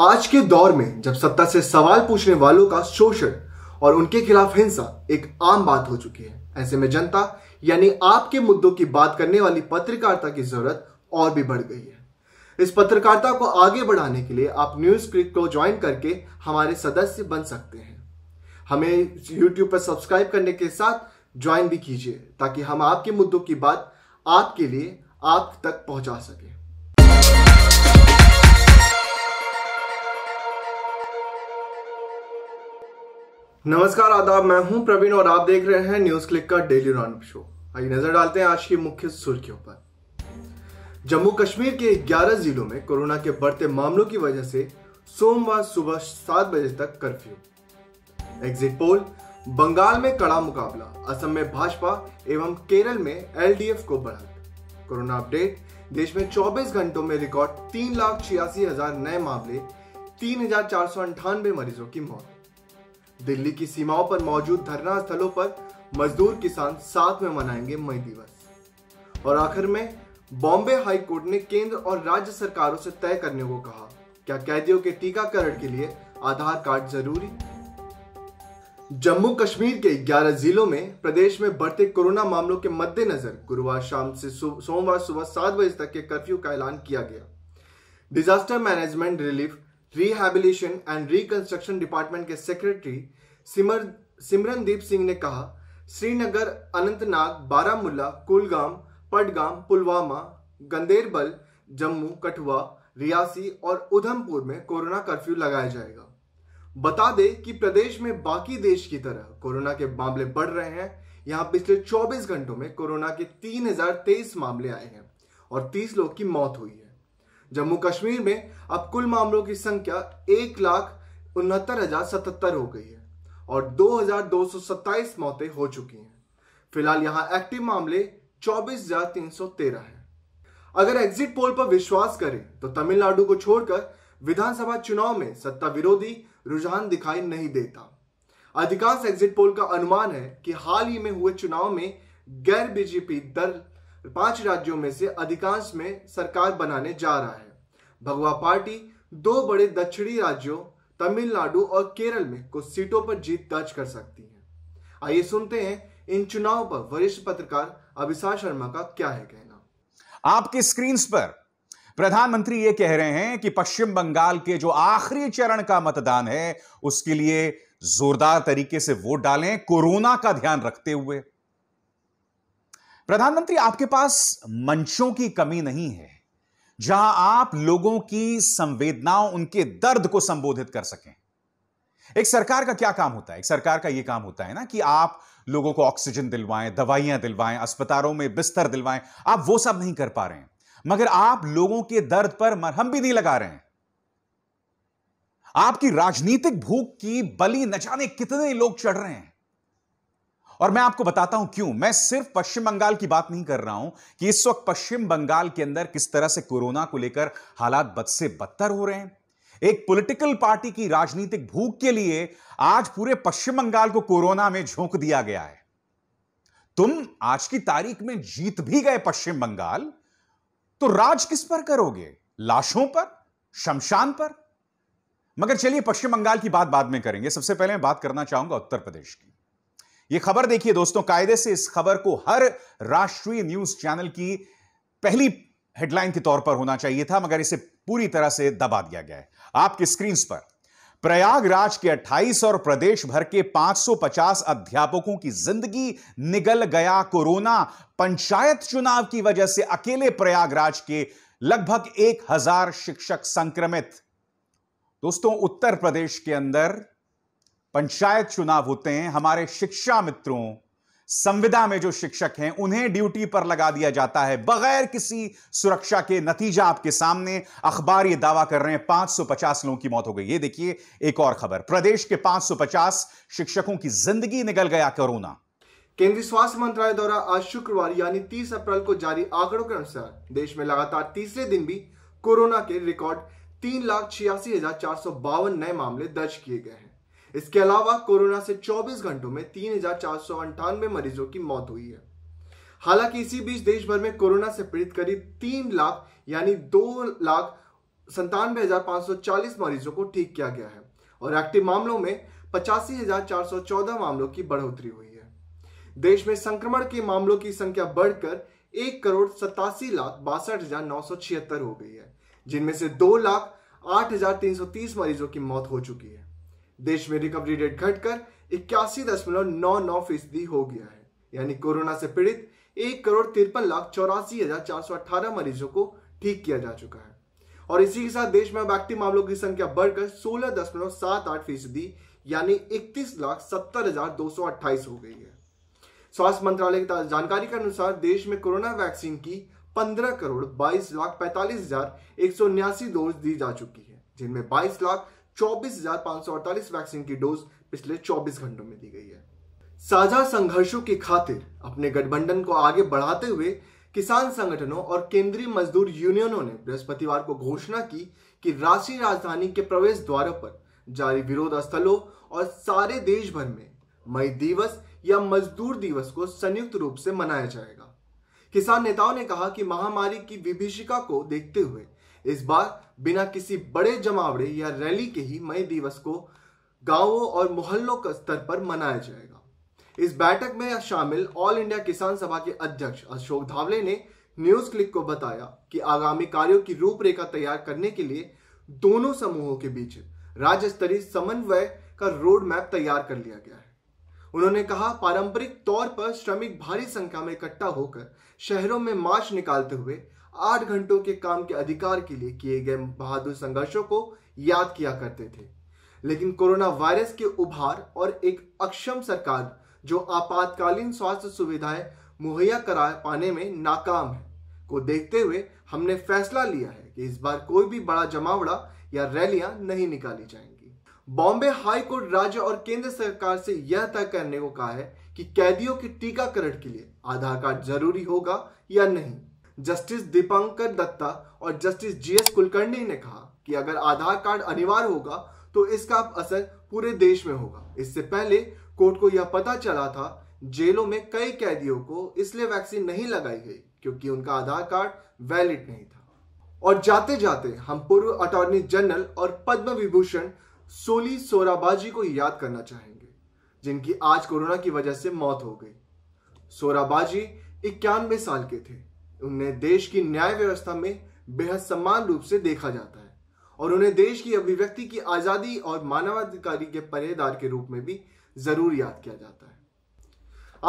आज के दौर में जब सत्ता से सवाल पूछने वालों का शोषण और उनके खिलाफ हिंसा एक आम बात हो चुकी है ऐसे में जनता यानी आपके मुद्दों की बात करने वाली पत्रकारिता की जरूरत और भी बढ़ गई है इस पत्रकारिता को आगे बढ़ाने के लिए आप न्यूज क्लिक को ज्वाइन करके हमारे सदस्य बन सकते हैं हमें यूट्यूब पर सब्सक्राइब करने के साथ ज्वाइन भी कीजिए ताकि हम आपके मुद्दों की बात आपके लिए आप तक पहुंचा सकें नमस्कार आदाब मैं हूं प्रवीण और आप देख रहे हैं न्यूज क्लिक का डेली राउंडअप शो आइए नजर डालते हैं आज की मुख्य सुर्खियों पर जम्मू कश्मीर के 11 जिलों में कोरोना के बढ़ते मामलों की वजह से सोमवार सुबह सात बजे तक कर्फ्यू एग्जिट पोल बंगाल में कड़ा मुकाबला असम में भाजपा एवं केरल में एलडीएफ को बढ़त कोरोना अपडेट देश में 24 घंटों में रिकॉर्ड तीन लाख छियासी हजार नए मामले तीन हजार चार सौ अंठानवे मरीजों की मौत दिल्ली की सीमाओं पर मौजूद धरना स्थलों पर मजदूर किसान साथ में मनाएंगे मई दिवस और आखिर में बॉम्बे हाई कोर्ट ने केंद्र और राज्य सरकारों से तय करने को कहा क्या कैदियों के टीकाकरण के लिए आधार कार्ड जरूरी जम्मू कश्मीर के 11 जिलों में प्रदेश में बढ़ते कोरोना मामलों के मद्देनजर गुरुवार शाम से सोमवार सुबह सात बजे तक के कर्फ्यू का ऐलान किया गया disaster management relief rehabilitation and reconstruction department के सेक्रेटरी सिमर सिमरनदीप सिंह ने कहा श्रीनगर अनंतनाग बारामूला कुलगाम पटगाम पुलवामा गंदेरबल जम्मू कठुआ रियासी और उधमपुर में कोरोना कर्फ्यू लगाया जाएगा बता दें कि प्रदेश में बाकी देश की तरह कोरोना के मामले बढ़ रहे हैं यहां पिछले 24 घंटों में कोरोना के 3023 मामले आए हैं और 30 लोग की मौत हुई है जम्मू कश्मीर में अब कुल मामलों की संख्या एक लाख उनहत्तर हजार सतहत्तर हो गई है और सत्ताईस मौतें हो चुकी हैं फिलहाल यहां एक्टिव मामले तेरह है अगर एग्जिट पोल पर विश्वास करें तो तमिलनाडु को छोड़कर विधानसभा चुनाव में सत्ता विरोधी रुझान दिखाई नहीं देता अधिकांश एग्जिट पोल का अनुमान है कि हाल ही में हुए चुनाव में गैर बीजेपी दल पांच राज्यों में से अधिकांश में सरकार बनाने जा रहा है भगवा पार्टी दो बड़े दक्षिणी राज्यों तमिलनाडु और केरल में कुछ सीटों पर जीत दर्ज कर सकती है आइए सुनते हैं इन चुनाव पर वरिष्ठ पत्रकार अभिषा शर्मा का क्या है कहना आपकी स्क्रीन पर प्रधानमंत्री ये कह रहे हैं कि पश्चिम बंगाल के जो आखिरी चरण का मतदान है उसके लिए जोरदार तरीके से वोट डालें कोरोना का ध्यान रखते हुए प्रधानमंत्री आपके पास मंचों की कमी नहीं है जहां आप लोगों की संवेदनाओं उनके दर्द को संबोधित कर सकें एक सरकार का क्या काम होता है एक सरकार का यह काम होता है ना कि आप लोगों को ऑक्सीजन दिलवाएं दवाइयां दिलवाएं अस्पतालों में बिस्तर दिलवाएं आप वो सब नहीं कर पा रहे हैं मगर आप लोगों के दर्द पर मरहम भी नहीं लगा रहे हैं आपकी राजनीतिक भूख की बलि न जाने कितने लोग चढ़ रहे हैं और मैं आपको बताता हूं क्यों मैं सिर्फ पश्चिम बंगाल की बात नहीं कर रहा हूं कि इस वक्त पश्चिम बंगाल के अंदर किस तरह से कोरोना को लेकर हालात बद से बदतर हो रहे हैं एक पॉलिटिकल पार्टी की राजनीतिक भूख के लिए आज पूरे पश्चिम बंगाल को कोरोना में झोंक दिया गया है तुम आज की तारीख में जीत भी गए पश्चिम बंगाल तो राज किस पर करोगे लाशों पर शमशान पर मगर चलिए पश्चिम बंगाल की बात बाद में करेंगे सबसे पहले मैं बात करना चाहूंगा उत्तर प्रदेश की यह खबर देखिए दोस्तों कायदे से इस खबर को हर राष्ट्रीय न्यूज चैनल की पहली हेडलाइन के तौर पर होना चाहिए था मगर इसे पूरी तरह से दबा दिया गया है आपके स्क्रीन पर प्रयागराज के 28 और प्रदेश भर के 550 अध्यापकों की जिंदगी निगल गया कोरोना पंचायत चुनाव की वजह से अकेले प्रयागराज के लगभग 1000 शिक्षक संक्रमित दोस्तों उत्तर प्रदेश के अंदर पंचायत चुनाव होते हैं हमारे शिक्षा मित्रों संविदा में जो शिक्षक हैं उन्हें ड्यूटी पर लगा दिया जाता है बगैर किसी सुरक्षा के नतीजा आपके सामने अखबार ये दावा कर रहे हैं 550 लोगों की मौत हो गई ये देखिए एक और खबर प्रदेश के 550 शिक्षकों की जिंदगी निकल गया कोरोना केंद्रीय स्वास्थ्य मंत्रालय द्वारा आज शुक्रवार यानी तीस अप्रैल को जारी आंकड़ों के अनुसार देश में लगातार तीसरे दिन भी कोरोना के रिकॉर्ड तीन लाख छियासी हजार चार सौ बावन नए मामले दर्ज किए गए हैं इसके अलावा कोरोना से 24 घंटों में तीन मरीजों की मौत हुई है हालांकि इसी बीच देश भर में कोरोना से पीड़ित करीब तीन लाख यानी दो लाख संतानवे हजार पांच सौ चालीस मरीजों को ठीक किया गया है और एक्टिव मामलों में पचासी हजार चार सौ चौदह मामलों की बढ़ोतरी हुई है देश में संक्रमण के मामलों की संख्या बढ़कर एक करोड़ सतासी लाख बासठ हजार नौ सौ छिहत्तर हो गई है जिनमें से दो लाख आठ हजार तीन सौ तीस मरीजों की मौत हो चुकी है देश में रिकवरी रेट घटकर इक्यासी दशमलव नौ नौ फीसदी हो गया है यानी कोरोना से पीड़ित एक करोड़ तिरपन लाख चौरासी हजार चार सौ अठारह मरीजों को ठीक किया जा चुका है और इसी के साथ देश में अब एक्टिव मामलों की संख्या बढ़कर सोलह दशमलव सात आठ फीसदी यानी इकतीस लाख सत्तर हजार दो सौ अट्ठाईस हो गई है स्वास्थ्य मंत्रालय की जानकारी के अनुसार देश में कोरोना वैक्सीन की पंद्रह करोड़ बाईस लाख पैंतालीस हजार एक सौ उन्यासी डोज दी जा चुकी है जिनमें बाईस लाख 24,548 वैक्सीन की डोज पिछले 24 घंटों में दी गई है साझा संघर्षों की खातिर अपने गठबंधन को आगे बढ़ाते हुए किसान संगठनों और केंद्रीय मजदूर यूनियनों ने बृहस्पतिवार को घोषणा की कि राष्ट्रीय राजधानी के प्रवेश द्वार पर जारी विरोध स्थलों और सारे देश भर में मई दिवस या मजदूर दिवस को संयुक्त रूप से मनाया जाएगा किसान नेताओं ने कहा कि महामारी की विभीषिका को देखते हुए इस बार बिना किसी बड़े जमावड़े या रैली के ही मई दिवस को गांवों और मोहल्लों के स्तर पर मनाया जाएगा इस बैठक में शामिल ऑल इंडिया किसान सभा के अध्यक्ष अशोक धावले ने न्यूज क्लिक को बताया कि आगामी कार्यों की रूपरेखा तैयार करने के लिए दोनों समूहों के बीच राज्य स्तरीय समन्वय का रोड मैप तैयार कर लिया गया है उन्होंने कहा पारंपरिक तौर पर श्रमिक भारी संख्या में इकट्ठा होकर शहरों में मार्च निकालते हुए आठ घंटों के काम के अधिकार के लिए किए गए बहादुर संघर्षों को याद किया करते थे लेकिन कोरोना वायरस के उभार और एक अक्षम सरकार जो आपातकालीन स्वास्थ्य सुविधाएं मुहैया करा पाने में नाकाम है को देखते हुए हमने फैसला लिया है कि इस बार कोई भी बड़ा जमावड़ा या रैलियां नहीं निकाली जाएंगी बॉम्बे हाई कोर्ट राज्य और केंद्र सरकार से यह तय करने को कहा है कि कैदियों के टीकाकरण के लिए आधार कार्ड जरूरी होगा या नहीं जस्टिस दीपंकर दत्ता और जस्टिस जीएस कुलकर्णी ने कहा कि अगर आधार कार्ड अनिवार्य होगा तो इसका असर पूरे देश में होगा इससे पहले कोर्ट को यह पता चला था जेलों में कई कैदियों को इसलिए वैक्सीन नहीं लगाई गई क्योंकि उनका आधार कार्ड वैलिड नहीं था और जाते जाते हम पूर्व अटॉर्नी जनरल और पद्म विभूषण सोली सोराबाजी को याद करना चाहेंगे जिनकी आज कोरोना की वजह से मौत हो गई सोराबाजी इक्यानवे साल के थे उन्हें देश की न्याय व्यवस्था में बेहद समान रूप से देखा जाता है और उन्हें देश की अभिव्यक्ति की आज़ादी और मानवाधिकारी के पहरेदार के रूप में भी ज़रूर याद किया जाता है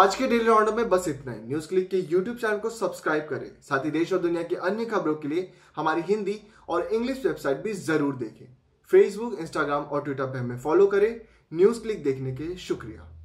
आज के डेली राउंड में बस इतना ही न्यूज क्लिक के यूट्यूब चैनल को सब्सक्राइब करें साथ ही देश और दुनिया की अन्य खबरों के लिए हमारी हिंदी और इंग्लिश वेबसाइट भी जरूर देखें फेसबुक इंस्टाग्राम और ट्विटर पर हमें फॉलो करें न्यूज क्लिक देखने के शुक्रिया